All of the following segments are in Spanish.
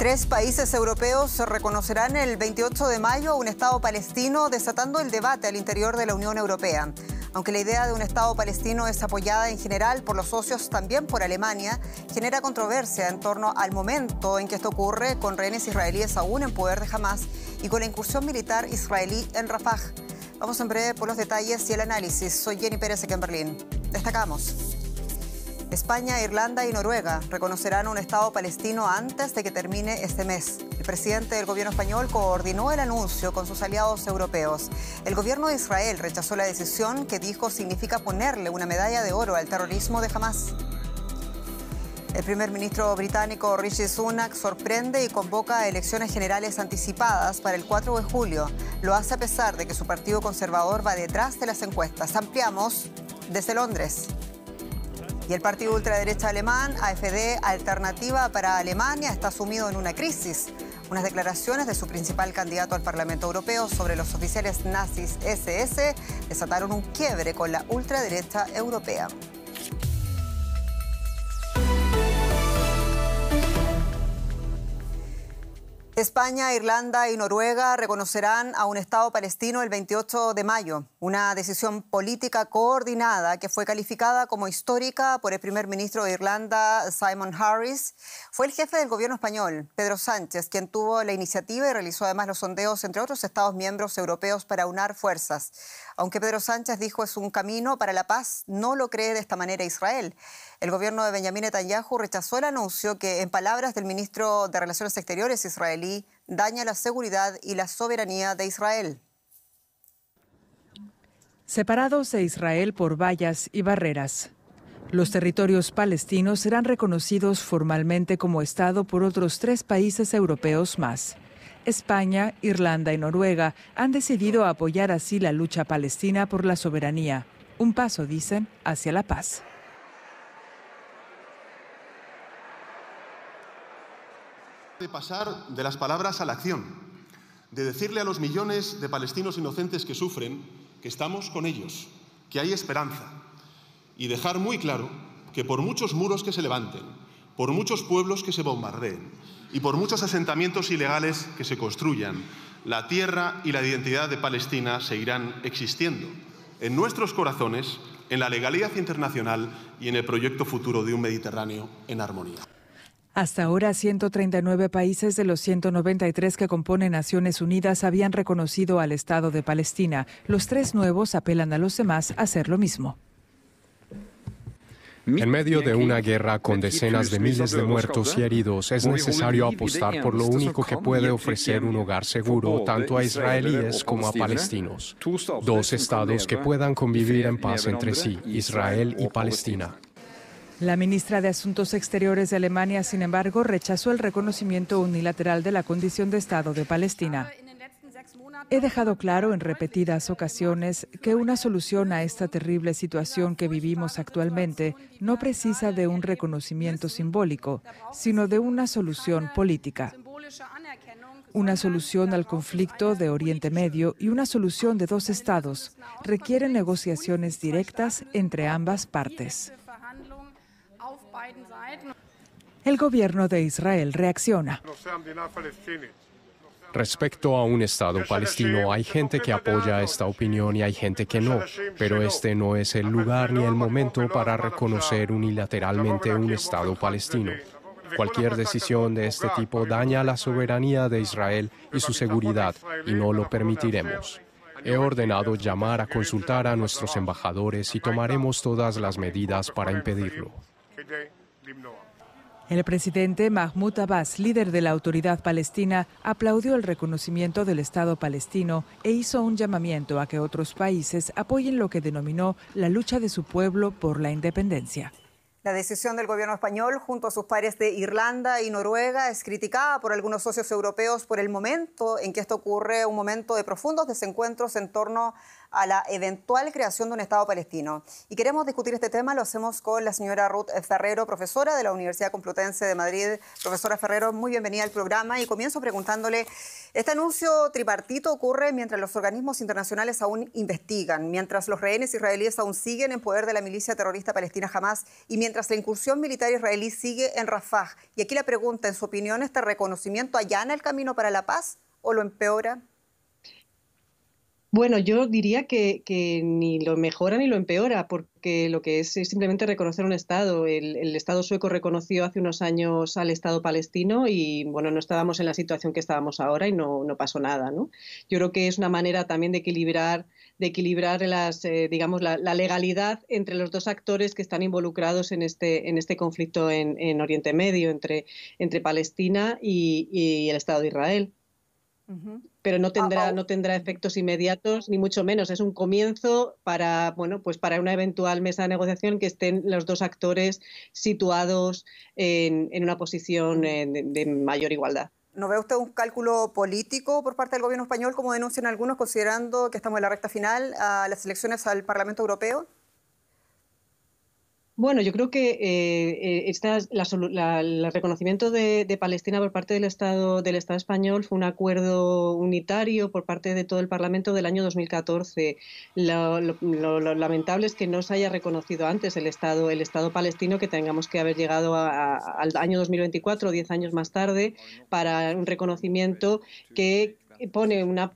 Tres países europeos reconocerán el 28 de mayo a un Estado palestino, desatando el debate al interior de la Unión Europea. Aunque la idea de un Estado palestino es apoyada en general por los socios, también por Alemania, genera controversia en torno al momento en que esto ocurre con rehenes israelíes aún en poder de Hamas y con la incursión militar israelí en Rafah. Vamos en breve por los detalles y el análisis. Soy Jenny Pérez aquí en Berlín. Destacamos. España, Irlanda y Noruega reconocerán un Estado palestino antes de que termine este mes. El presidente del gobierno español coordinó el anuncio con sus aliados europeos. El gobierno de Israel rechazó la decisión que dijo significa ponerle una medalla de oro al terrorismo de Hamas. El primer ministro británico Rishi Sunak sorprende y convoca elecciones generales anticipadas para el 4 de julio. Lo hace a pesar de que su partido conservador va detrás de las encuestas. Ampliamos desde Londres. Y el partido ultraderecha alemán, AFD Alternativa para Alemania, está sumido en una crisis. Unas declaraciones de su principal candidato al Parlamento Europeo sobre los oficiales nazis SS desataron un quiebre con la ultraderecha europea. España, Irlanda y Noruega reconocerán a un Estado palestino el 28 de mayo, una decisión política coordinada que fue calificada como histórica por el primer ministro de Irlanda, Simon Harris. Fue el jefe del gobierno español, Pedro Sánchez, quien tuvo la iniciativa y realizó además los sondeos entre otros Estados miembros europeos para unar fuerzas. Aunque Pedro Sánchez dijo es un camino para la paz, no lo cree de esta manera Israel. El gobierno de Benjamín Netanyahu rechazó el anuncio que, en palabras del ministro de Relaciones Exteriores israelí, daña la seguridad y la soberanía de Israel. Separados de Israel por vallas y barreras, los territorios palestinos serán reconocidos formalmente como Estado por otros tres países europeos más. España, Irlanda y Noruega han decidido apoyar así la lucha palestina por la soberanía. Un paso, dicen, hacia la paz. De pasar de las palabras a la acción, de decirle a los millones de palestinos inocentes que sufren que estamos con ellos, que hay esperanza, y dejar muy claro que por muchos muros que se levanten, por muchos pueblos que se bombardeen y por muchos asentamientos ilegales que se construyan, la tierra y la identidad de Palestina seguirán existiendo en nuestros corazones, en la legalidad internacional y en el proyecto futuro de un Mediterráneo en armonía. Hasta ahora, 139 países de los 193 que componen Naciones Unidas habían reconocido al Estado de Palestina. Los tres nuevos apelan a los demás a hacer lo mismo. En medio de una guerra con decenas de miles de muertos y ¿eh? heridos, es necesario apostar por lo único que puede ofrecer un hogar seguro ¿eh? tanto a israelíes como a eh? palestinos. Dos estados que puedan convivir en paz entre sí, Israel y Palestina. La ministra de Asuntos Exteriores de Alemania, sin embargo, rechazó el reconocimiento unilateral de la condición de Estado de Palestina. He dejado claro en repetidas ocasiones que una solución a esta terrible situación que vivimos actualmente no precisa de un reconocimiento simbólico, sino de una solución política. Una solución al conflicto de Oriente Medio y una solución de dos estados requieren negociaciones directas entre ambas partes. El gobierno de Israel reacciona. Respecto a un Estado palestino, hay gente que apoya esta opinión y hay gente que no, pero este no es el lugar ni el momento para reconocer unilateralmente un Estado palestino. Cualquier decisión de este tipo daña la soberanía de Israel y su seguridad, y no lo permitiremos. He ordenado llamar a consultar a nuestros embajadores y tomaremos todas las medidas para impedirlo. El presidente Mahmoud Abbas, líder de la autoridad palestina, aplaudió el reconocimiento del Estado palestino e hizo un llamamiento a que otros países apoyen lo que denominó la lucha de su pueblo por la independencia. La decisión del gobierno español junto a sus pares de Irlanda y Noruega es criticada por algunos socios europeos por el momento en que esto ocurre, un momento de profundos desencuentros en torno a la eventual creación de un Estado palestino. Y queremos discutir este tema, lo hacemos con la señora Ruth Ferrero, profesora de la Universidad Complutense de Madrid. Profesora Ferrero, muy bienvenida al programa y comienzo preguntándole, este anuncio tripartito ocurre mientras los organismos internacionales aún investigan, mientras los rehenes israelíes aún siguen en poder de la milicia terrorista palestina jamás y mientras la incursión militar israelí sigue en Rafah. Y aquí la pregunta, en su opinión, ¿este reconocimiento allana el camino para la paz o lo empeora? Bueno, yo diría que, ni lo mejora ni lo empeora, porque lo que es, es simplemente reconocer un Estado. El, Estado sueco reconoció hace unos años al Estado palestino y, bueno, no estábamos en la situación que estábamos ahora y no, pasó nada, ¿no? Yo creo que es una manera también de equilibrar de equilibrar las, eh, digamos, la, legalidad entre los dos actores que están involucrados en este, en este conflicto en, Oriente Medio, entre, entre Palestina y el Estado de Israel pero no ah, tendrá, oh. no tendrá efectos inmediatos, ni mucho menos. Es un comienzo para, bueno, pues para una eventual mesa de negociación que estén los dos actores situados en, una posición eh, de, de mayor igualdad. ¿No ve usted un cálculo político por parte del gobierno español, como denuncian algunos, considerando que estamos en la recta final a las elecciones al Parlamento Europeo? Bueno, yo creo que eh, eh, esta, el reconocimiento de, Palestina por parte del Estado del Estado español fue un acuerdo unitario por parte de todo el Parlamento del año 2014. Lo, lamentable es que no se haya reconocido antes el Estado el Estado palestino, que tengamos que haber llegado al año 2024, 10 años más tarde, para un reconocimiento que pone una,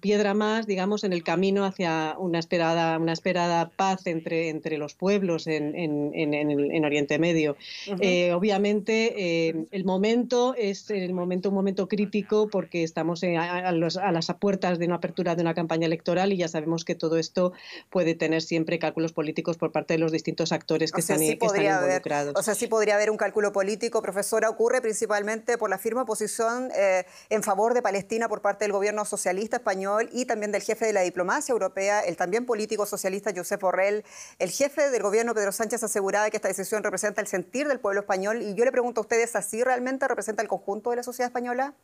piedra más, digamos, en el camino hacia una esperada, una esperada paz entre, entre los pueblos en, en, en, Oriente Medio. Eh, obviamente, eh, el momento es el momento, un momento crítico porque estamos a, las puertas de una apertura de una campaña electoral y ya sabemos que todo esto puede tener siempre cálculos políticos por parte de los distintos actores que, se han están, involucrados. o sea, sí podría haber un cálculo político, profesora, ocurre principalmente por la firma oposición eh, en favor de Palestina parte del gobierno socialista español y también del jefe de la diplomacia europea, el también político socialista Josep Borrell. El jefe del gobierno, Pedro Sánchez, aseguraba que esta decisión representa el sentir del pueblo español. Y yo le pregunto a ustedes, ¿así realmente representa el conjunto de la sociedad española?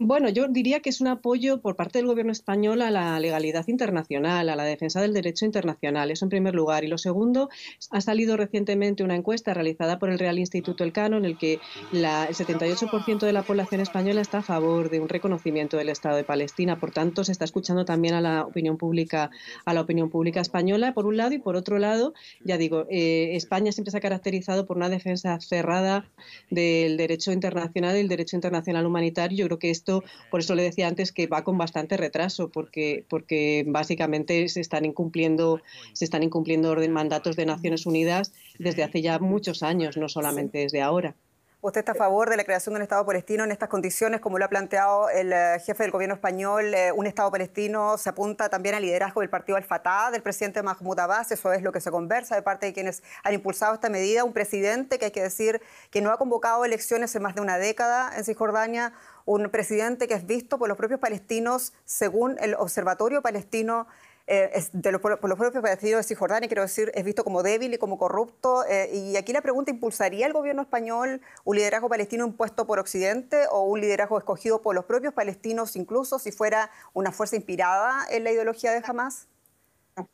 Bueno, yo diría que es un apoyo por parte del Gobierno español a la legalidad internacional, a la defensa del derecho internacional, eso en primer lugar. Y lo segundo, ha salido recientemente una encuesta realizada por el Real Instituto Elcano en el que el 78% de la población española está a favor de un reconocimiento del Estado de Palestina. Por tanto, se está escuchando también a la opinión pública, a la opinión pública española, por un lado, y por otro lado, ya digo, eh, España siempre se ha caracterizado por una defensa cerrada del derecho internacional y el derecho internacional humanitario. Yo creo que es por eso le decía antes que va con bastante retraso, porque, porque básicamente se están incumpliendo, se están incumpliendo mandatos de Naciones Unidas desde hace ya muchos años, no solamente desde ahora. ¿Usted está a favor de la creación de un Estado palestino en estas condiciones, como lo ha planteado el eh, jefe del gobierno español? Eh, un Estado palestino se apunta también al liderazgo del partido Al-Fatah, del presidente Mahmoud Abbas, eso es lo que se conversa de parte de quienes han impulsado esta medida. Un presidente que hay que decir que no ha convocado elecciones en más de una década en Cisjordania, un presidente que es visto por los propios palestinos, según el Observatorio Palestino, eh, de los, por los propios palestinos de Cisjordania, quiero decir, es visto como débil y como corrupto. Eh, y aquí la pregunta, ¿impulsaría el gobierno español un liderazgo palestino impuesto por Occidente o un liderazgo escogido por los propios palestinos, incluso si fuera una fuerza inspirada en la ideología de Hamas?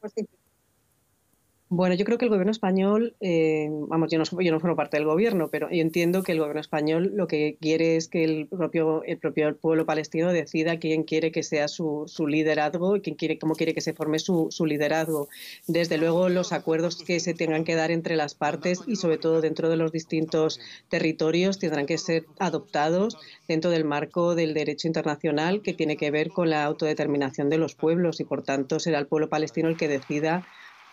fuerza bueno, yo creo que el gobierno español, eh, vamos, yo no, formo parte del gobierno, pero yo entiendo que el gobierno español lo que quiere es que el propio, el pueblo palestino decida quién quiere que sea su, liderazgo y quiere, cómo quiere que se forme su, su, liderazgo. Desde luego, los acuerdos que se tengan que dar entre las partes y sobre todo dentro de los distintos territorios tendrán que ser adoptados dentro del marco del derecho internacional que tiene que ver con la autodeterminación de los pueblos y, por tanto, será el pueblo palestino el que decida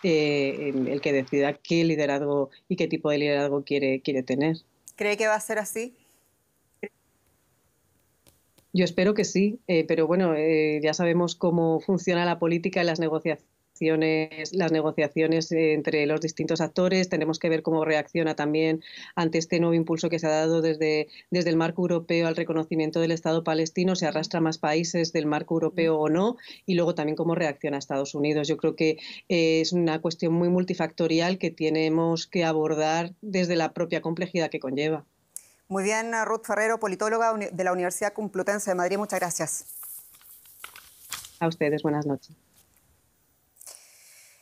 eh, el que decida qué liderazgo y qué tipo de liderazgo quiere, quiere tener. ¿Cree que va a ser así? Yo espero que sí, eh, pero bueno, eh, ya sabemos cómo funciona la política y las negociaciones las negociaciones entre los distintos actores. Tenemos que ver cómo reacciona también ante este nuevo impulso que se ha dado desde, desde el marco europeo al reconocimiento del Estado palestino. si arrastra más países del marco europeo o no. Y luego también cómo reacciona Estados Unidos. Yo creo que eh, es una cuestión muy multifactorial que tenemos que abordar desde la propia complejidad que conlleva. Muy bien, Ruth Ferrero, politóloga de la Universidad Complutense de Madrid. Muchas gracias. A ustedes, buenas noches.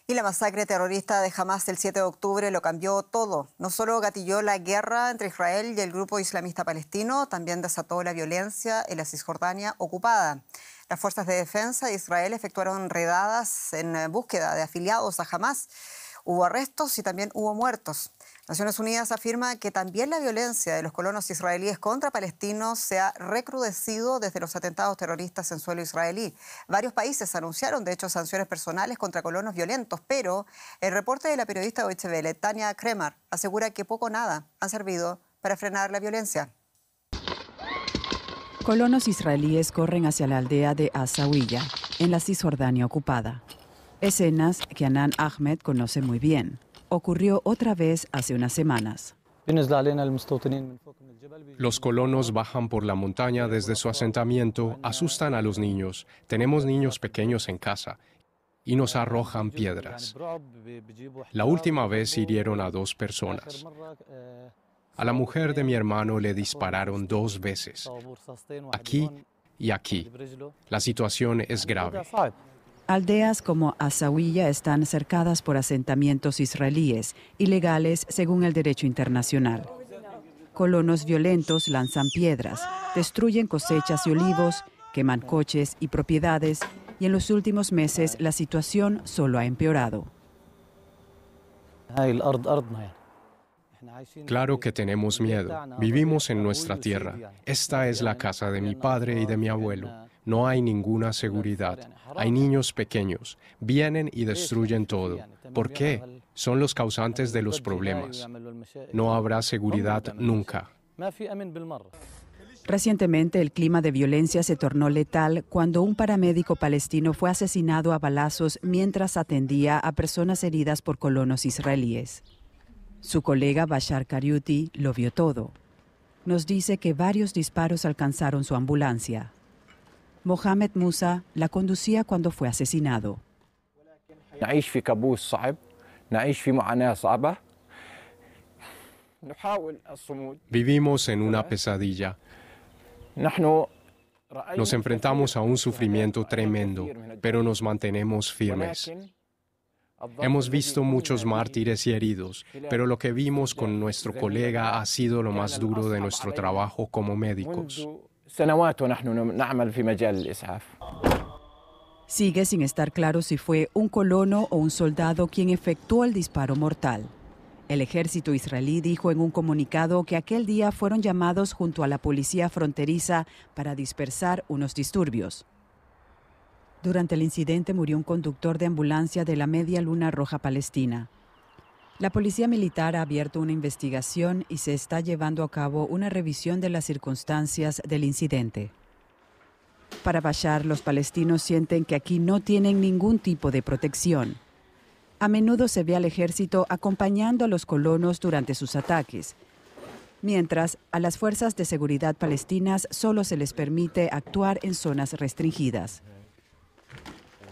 Y la masacre terrorista de Hamas el 7 de octubre lo cambió todo. No solo gatilló la guerra entre Israel y el grupo islamista palestino, también desató la violencia en la Cisjordania ocupada. Las fuerzas de defensa de Israel efectuaron redadas en búsqueda de afiliados a Hamas. Hubo arrestos y también hubo muertos. Naciones Unidas afirma que también la violencia de los colonos israelíes contra palestinos se ha recrudecido desde los atentados terroristas en suelo israelí. Varios países anunciaron, de hecho, sanciones personales contra colonos violentos, pero el reporte de la periodista Deutsche Tania Kremer asegura que poco o nada han servido para frenar la violencia. Colonos israelíes corren hacia la aldea de Asawiya en la Cisjordania ocupada. Escenas que Anan Ahmed conoce muy bien ocurrió otra vez hace unas semanas. Los colonos bajan por la montaña desde su asentamiento, asustan a los niños. Tenemos niños pequeños en casa y nos arrojan piedras. La última vez hirieron a dos personas. A la mujer de mi hermano le dispararon dos veces, aquí y aquí. La situación es grave. Aldeas como Azawiya están cercadas por asentamientos israelíes, ilegales según el derecho internacional. Colonos violentos lanzan piedras, destruyen cosechas y olivos, queman coches y propiedades, y en los últimos meses la situación solo ha empeorado. Claro que tenemos miedo. Vivimos en nuestra tierra. Esta es la casa de mi padre y de mi abuelo no hay ninguna seguridad. Hay niños pequeños, vienen y destruyen todo. ¿Por qué? Son los causantes de los problemas. No habrá seguridad nunca. Recientemente el clima de violencia se tornó letal cuando un paramédico palestino fue asesinado a balazos mientras atendía a personas heridas por colonos israelíes. Su colega Bashar Kariuti lo vio todo. Nos dice que varios disparos alcanzaron su ambulancia. Mohamed Musa la conducía cuando fue asesinado. Vivimos en una pesadilla. Nos enfrentamos a un sufrimiento tremendo, pero nos mantenemos firmes. Hemos visto muchos mártires y heridos, pero lo que vimos con nuestro colega ha sido lo más duro de nuestro trabajo como médicos. Sigue sin estar claro si fue un colono o un soldado quien efectuó el disparo mortal. El ejército israelí dijo en un comunicado que aquel día fueron llamados junto a la policía fronteriza para dispersar unos disturbios. Durante el incidente murió un conductor de ambulancia de la Media Luna Roja Palestina. La policía militar ha abierto una investigación y se está llevando a cabo una revisión de las circunstancias del incidente. Para Bashar, los palestinos sienten que aquí no tienen ningún tipo de protección. A menudo se ve al ejército acompañando a los colonos durante sus ataques, mientras a las fuerzas de seguridad palestinas solo se les permite actuar en zonas restringidas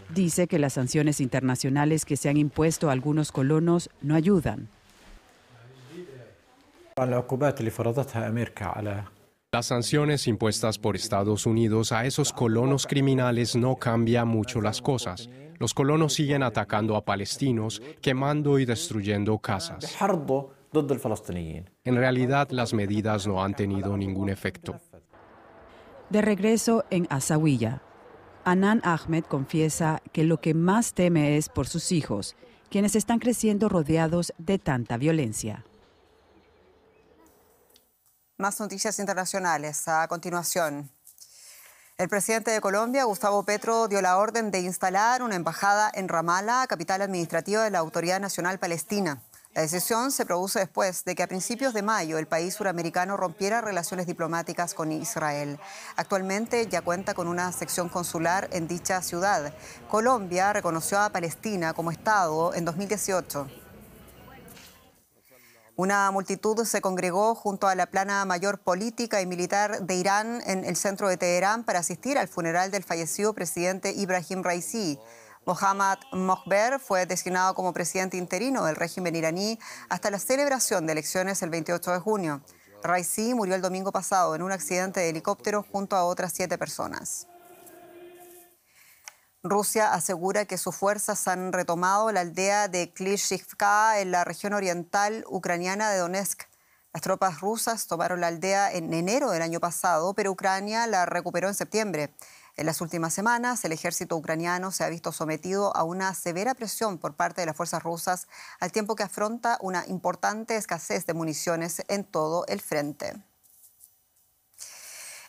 dice que las sanciones internacionales que se han impuesto a algunos colonos no ayudan. Las sanciones impuestas por Estados Unidos a esos colonos criminales no cambia mucho las cosas. Los colonos siguen atacando a palestinos, quemando y destruyendo casas. En realidad las medidas no han tenido ningún efecto. De regreso en Azawiya, Anan Ahmed confiesa que lo que más teme es por sus hijos, quienes están creciendo rodeados de tanta violencia. Más noticias internacionales a continuación. El presidente de Colombia, Gustavo Petro, dio la orden de instalar una embajada en Ramala, capital administrativa de la Autoridad Nacional Palestina. La decisión se produce después de que a principios de mayo el país suramericano rompiera relaciones diplomáticas con Israel. Actualmente ya cuenta con una sección consular en dicha ciudad. Colombia reconoció a Palestina como Estado en 2018. Una multitud se congregó junto a la plana mayor política y militar de Irán en el centro de Teherán para asistir al funeral del fallecido presidente Ibrahim Raisi. Mohammad Mokhber fue designado como presidente interino del régimen iraní hasta la celebración de elecciones el 28 de junio. Raisi murió el domingo pasado en un accidente de helicóptero junto a otras siete personas. Rusia asegura que sus fuerzas han retomado la aldea de Klishivka en la región oriental ucraniana de Donetsk. Las tropas rusas tomaron la aldea en enero del año pasado, pero Ucrania la recuperó en septiembre. En las últimas semanas, el ejército ucraniano se ha visto sometido a una severa presión por parte de las fuerzas rusas, al tiempo que afronta una importante escasez de municiones en todo el frente.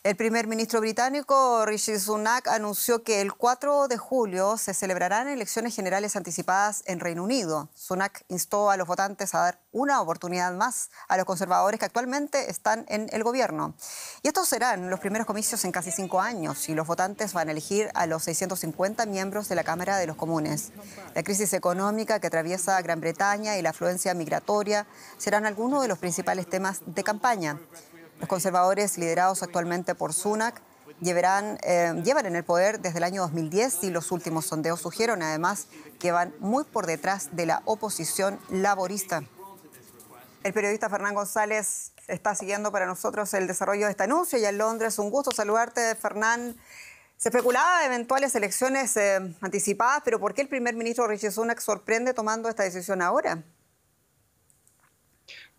El primer ministro británico Rishi Sunak anunció que el 4 de julio se celebrarán elecciones generales anticipadas en Reino Unido. Sunak instó a los votantes a dar una oportunidad más a los conservadores que actualmente están en el gobierno. Y estos serán los primeros comicios en casi cinco años y los votantes van a elegir a los 650 miembros de la Cámara de los Comunes. La crisis económica que atraviesa Gran Bretaña y la afluencia migratoria serán algunos de los principales temas de campaña. Los conservadores, liderados actualmente por Sunak, llevarán, eh, llevan en el poder desde el año 2010 y los últimos sondeos sugieren además que van muy por detrás de la oposición laborista. El periodista Fernán González está siguiendo para nosotros el desarrollo de este anuncio y en Londres. Un gusto saludarte, Fernán. Se especulaba de eventuales elecciones eh, anticipadas, pero ¿por qué el primer ministro Richie Sunak sorprende tomando esta decisión ahora?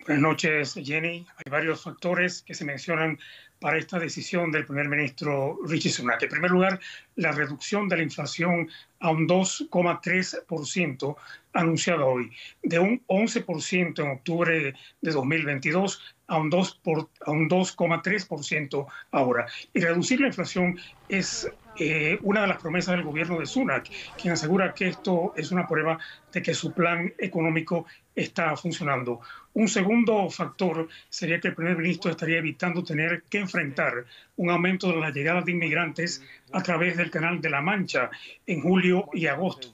Buenas noches, Jenny. Hay varios factores que se mencionan para esta decisión del primer ministro Richie Sunak. En primer lugar, la reducción de la inflación a un 2,3% anunciada hoy, de un 11% en octubre de 2022 a un 2,3% ahora. Y reducir la inflación es eh, una de las promesas del gobierno de Sunak, quien asegura que esto es una prueba de que su plan económico está funcionando. Un segundo factor sería que el primer ministro estaría evitando tener que enfrentar un aumento de las llegadas de inmigrantes a través del Canal de la Mancha en julio y agosto.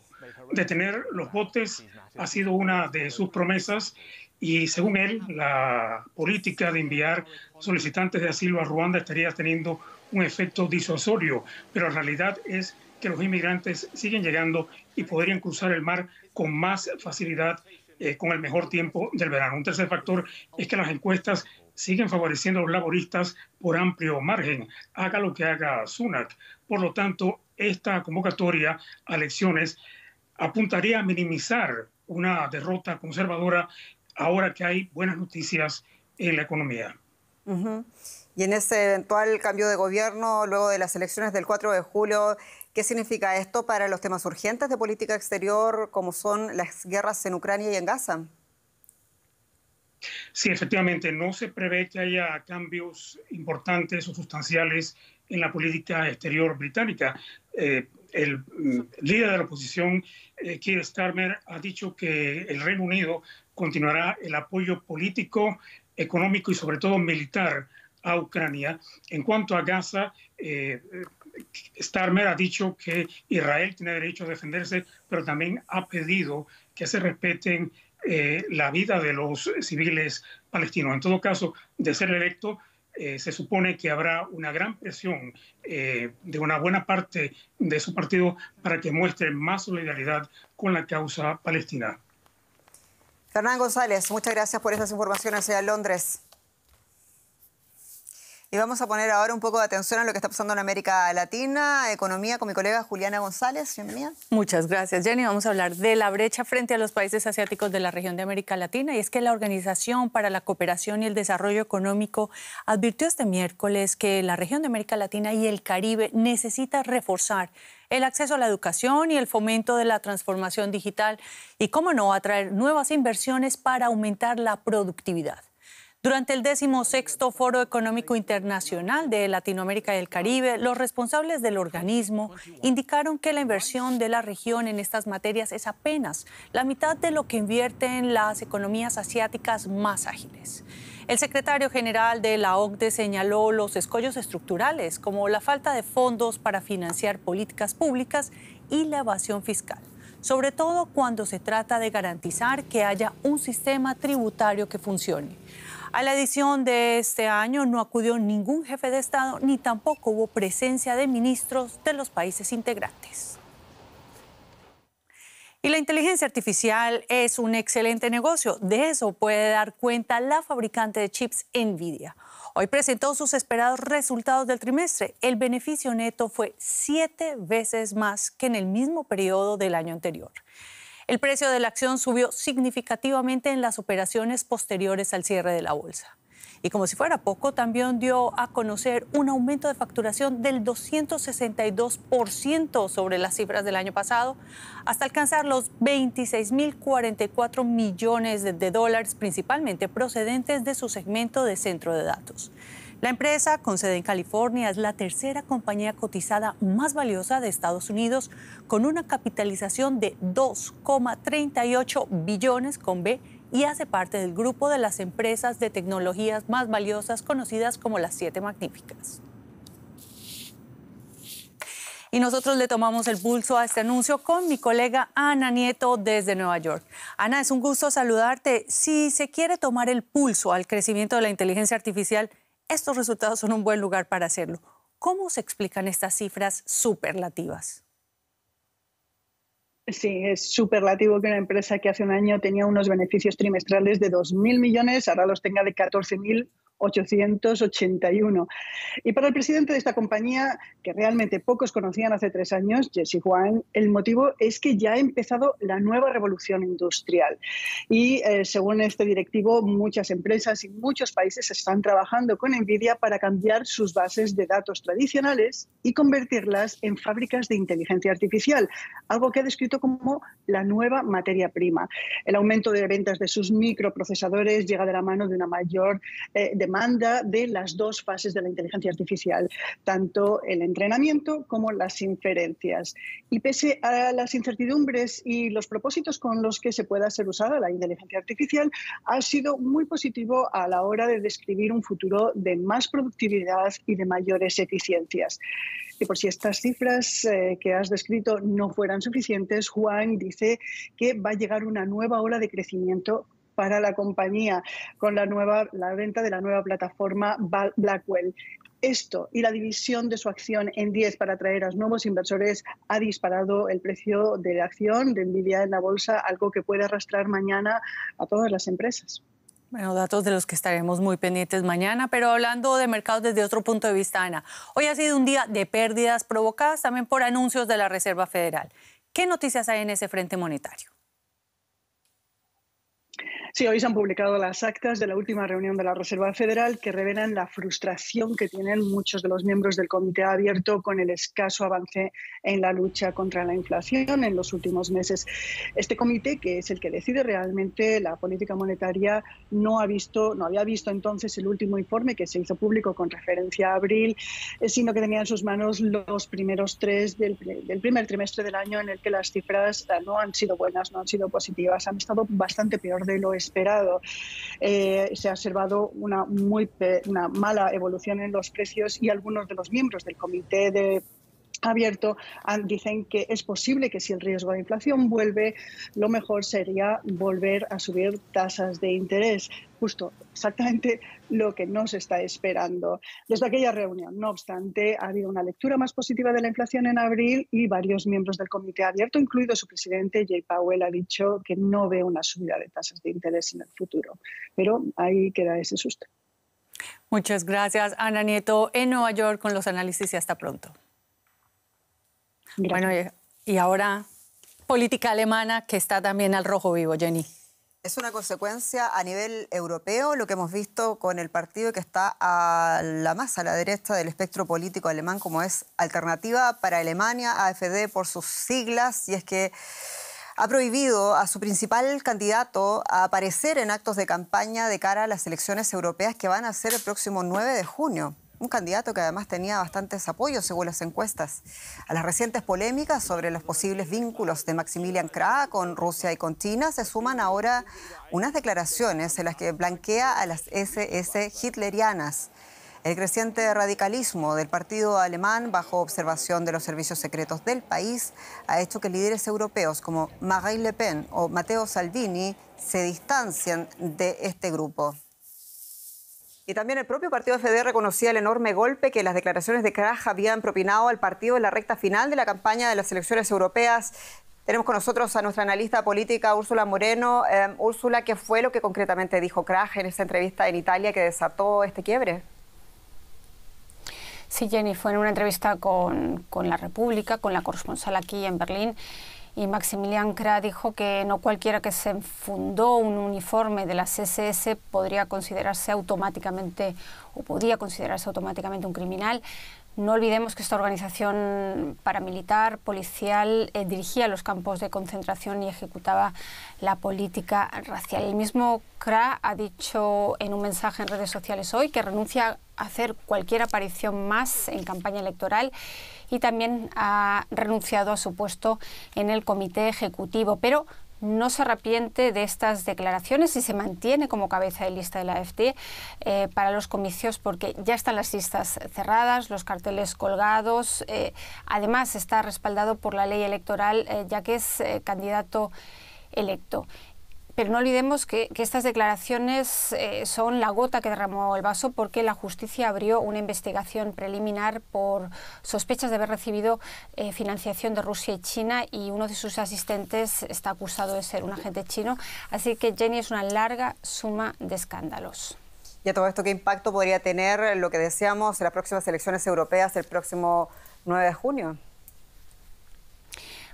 Detener los botes ha sido una de sus promesas y según él, la política de enviar solicitantes de asilo a Ruanda estaría teniendo un efecto disuasorio, pero la realidad es que los inmigrantes siguen llegando y podrían cruzar el mar con más facilidad eh, con el mejor tiempo del verano. Un tercer factor es que las encuestas siguen favoreciendo a los laboristas por amplio margen, haga lo que haga Sunak. Por lo tanto, esta convocatoria a elecciones apuntaría a minimizar una derrota conservadora ahora que hay buenas noticias en la economía. Y en ese eventual cambio de gobierno, luego de las elecciones del 4 de julio, ¿qué significa esto para los temas urgentes de política exterior, como son las guerras en Ucrania y en Gaza? Sí, efectivamente, no se prevé que haya cambios importantes o sustanciales en la política exterior británica. Eh, el mm, líder de la oposición, eh, Keir Starmer, ha dicho que el Reino Unido continuará el apoyo político, económico y sobre todo militar a Ucrania. En cuanto a Gaza, eh, Starmer ha dicho que Israel tiene derecho a defenderse, pero también ha pedido que se respeten eh, la vida de los civiles palestinos. En todo caso, de ser electo, eh, se supone que habrá una gran presión de una buena parte de su partido para que muestre más solidaridad con la causa palestina. Hernán González, muchas gracias por estas informaciones Londres. Y vamos a poner ahora un poco de atención a lo que está pasando en América Latina, economía, con mi colega Juliana González. Bienvenida. Muchas gracias, Jenny. Vamos a hablar de la brecha frente a los países asiáticos de la región de América Latina. Y es que la Organización para la Cooperación y el Desarrollo Económico advirtió este miércoles que la región de América Latina y el Caribe necesita reforzar el acceso a la educación y el fomento de la transformación digital y, cómo no, atraer nuevas inversiones para aumentar la productividad. Durante el 16 Foro Económico Internacional de Latinoamérica y el Caribe, los responsables del organismo indicaron que la inversión de la región en estas materias es apenas la mitad de lo que invierten las economías asiáticas más ágiles. El secretario general de la OCDE señaló los escollos estructurales, como la falta de fondos para financiar políticas públicas y la evasión fiscal, sobre todo cuando se trata de garantizar que haya un sistema tributario que funcione. A la edición de este año no acudió ningún jefe de Estado ni tampoco hubo presencia de ministros de los países integrantes. Y la inteligencia artificial es un excelente negocio. De eso puede dar cuenta la fabricante de chips Nvidia. Hoy presentó sus esperados resultados del trimestre. El beneficio neto fue siete veces más que en el mismo periodo del año anterior. El precio de la acción subió significativamente en las operaciones posteriores al cierre de la bolsa. Y como si fuera poco, también dio a conocer un aumento de facturación del 262% sobre las cifras del año pasado, hasta alcanzar los 26.044 millones de dólares, principalmente procedentes de su segmento de centro de datos. La empresa, con sede en California, es la tercera compañía cotizada más valiosa de Estados Unidos, con una capitalización de 2,38 billones con B y hace parte del grupo de las empresas de tecnologías más valiosas conocidas como las siete magníficas. Y nosotros le tomamos el pulso a este anuncio con mi colega Ana Nieto desde Nueva York. Ana, es un gusto saludarte. Si se quiere tomar el pulso al crecimiento de la inteligencia artificial, estos resultados son un buen lugar para hacerlo. ¿Cómo se explican estas cifras superlativas? Sí, es superlativo que una empresa que hace un año tenía unos beneficios trimestrales de 2.000 millones, ahora los tenga de 14.000 881 Y para el presidente de esta compañía, que realmente pocos conocían hace tres años, Jesse Juan, el motivo es que ya ha empezado la nueva revolución industrial. Y eh, según este directivo, muchas empresas y muchos países están trabajando con Nvidia para cambiar sus bases de datos tradicionales y convertirlas en fábricas de inteligencia artificial, algo que ha descrito como la nueva materia prima. El aumento de ventas de sus microprocesadores llega de la mano de una mayor eh, de demanda de las dos fases de la inteligencia artificial, tanto el entrenamiento como las inferencias. Y pese a las incertidumbres y los propósitos con los que se pueda ser usada la inteligencia artificial, ha sido muy positivo a la hora de describir un futuro de más productividad y de mayores eficiencias. Y por si estas cifras eh, que has descrito no fueran suficientes, Juan dice que va a llegar una nueva ola de crecimiento para la compañía con la, nueva, la venta de la nueva plataforma Blackwell. Esto y la división de su acción en 10 para atraer a nuevos inversores ha disparado el precio de la acción de Nvidia en la bolsa, algo que puede arrastrar mañana a todas las empresas. Bueno, datos de los que estaremos muy pendientes mañana, pero hablando de mercados desde otro punto de vista, Ana, hoy ha sido un día de pérdidas provocadas también por anuncios de la Reserva Federal. ¿Qué noticias hay en ese frente monetario? Sí, hoy se han publicado las actas de la última reunión de la Reserva Federal que revelan la frustración que tienen muchos de los miembros del Comité Abierto con el escaso avance en la lucha contra la inflación en los últimos meses. Este comité, que es el que decide realmente la política monetaria, no ha visto, no había visto entonces el último informe que se hizo público con referencia a abril, eh, sino que tenía en sus manos los primeros tres del, primer trimestre del año en el que las cifras eh, no han sido buenas, no han sido positivas, han estado bastante peor de lo es esperado. Eh, se ha observado una, muy, una mala evolución en los precios y algunos de los miembros del Comité de abierto, ah, dicen que es posible que si el riesgo de inflación vuelve, lo mejor sería volver a subir tasas de interés. Justo, exactamente lo que nos está esperando. Desde aquella reunión, no obstante, ha habido una lectura más positiva de la inflación en abril y varios miembros del comité abierto, incluido su presidente, Jay Powell, ha dicho que no ve una subida de tasas de interés en el futuro. Pero ahí queda ese susto. Muchas gracias, Ana Nieto, en Nueva York con los análisis y hasta pronto. Bueno, y ahora política alemana que está también al rojo vivo, Jenny. Es una consecuencia a nivel europeo lo que hemos visto con el partido que está a la más a la derecha del espectro político alemán, como es Alternativa para Alemania, AFD por sus siglas, y es que ha prohibido a su principal candidato a aparecer en actos de campaña de cara a las elecciones europeas que van a ser el próximo 9 de junio un candidato que además tenía bastantes apoyos según las encuestas. A las recientes polémicas sobre los posibles vínculos de Maximilian Krah con Rusia y con China se suman ahora unas declaraciones en las que blanquea a las SS hitlerianas. El creciente radicalismo del partido alemán bajo observación de los servicios secretos del país ha hecho que líderes europeos como Marine Le Pen o Matteo Salvini se distancien de este grupo. Y también el propio partido FD reconocía el enorme golpe que las declaraciones de Kraj habían propinado al partido en la recta final de la campaña de las elecciones europeas. Tenemos con nosotros a nuestra analista política Úrsula Moreno. Em, Úrsula, ¿qué fue lo que concretamente dijo Kraj en esta entrevista en Italia que desató este quiebre? Sí, Jenny, fue en una entrevista con, con La República, con la corresponsal aquí en Berlín y Maximilian Kra dijo que no cualquiera que se fundó un uniforme de la CSS podría considerarse automáticamente o podía considerarse automáticamente un criminal. No olvidemos que esta organización paramilitar, policial, eh, dirigía los campos de concentración y ejecutaba la política racial. El mismo Kra ha dicho en un mensaje en redes sociales hoy que renuncia a hacer cualquier aparición más en campaña electoral y también ha renunciado a su puesto en el comité ejecutivo. Pero no se arrepiente de estas declaraciones y se mantiene como cabeza de lista de la FT eh, para los comicios porque ya están las listas cerradas, los carteles colgados. Eh, además está respaldado por la ley electoral eh, ya que es candidato electo. Pero no olvidemos que, estas declaraciones eh, son la gota que derramó el vaso porque la justicia abrió una investigación preliminar por sospechas de haber recibido eh, financiación de Rusia y China y uno de sus asistentes está acusado de ser un agente chino. Así que Jenny es una larga suma de escándalos. Y a todo esto, ¿qué impacto podría tener lo que deseamos en las próximas elecciones europeas el próximo 9 de junio?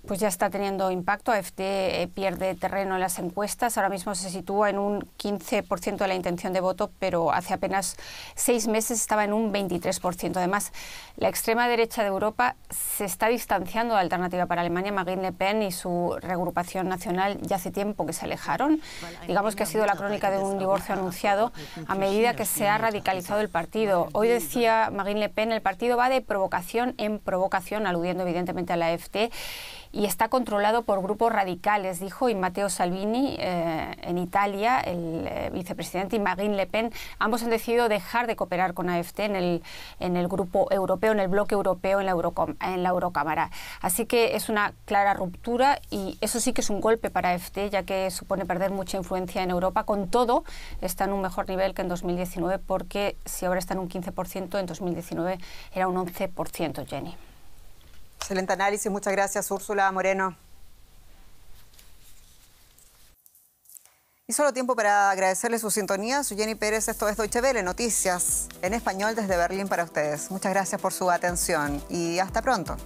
pues ya está teniendo impacto. AFT eh, pierde terreno en las encuestas, ahora mismo se sitúa en un 15% de la intención de voto, pero hace apenas seis meses estaba en un 23%. Además, la extrema derecha de Europa se está distanciando de la Alternativa para Alemania. Marine Le Pen y su regrupación nacional ya hace tiempo que se alejaron. Digamos que ha sido la crónica de un divorcio anunciado a medida que se ha radicalizado el partido. Hoy decía Marine Le Pen, el partido va de provocación en provocación, aludiendo evidentemente a la AFT, y está controlado por grupos radicales, dijo, y Matteo Salvini eh, en Italia, el eh, vicepresidente, y Marine Le Pen, ambos han decidido dejar de cooperar con AFT en el, en el grupo europeo, en el bloque europeo, en la, Eurocom en la Eurocámara. Así que es una clara ruptura y eso sí que es un golpe para AFT, ya que supone perder mucha influencia en Europa. Con todo, está en un mejor nivel que en 2019, porque si ahora está en un 15%, en 2019 era un 11%, Jenny. Excelente análisis. Muchas gracias, Úrsula Moreno. Y solo tiempo para agradecerle su sintonía. Soy Jenny Pérez, esto es Deutsche Welle, noticias en español desde Berlín para ustedes. Muchas gracias por su atención y hasta pronto.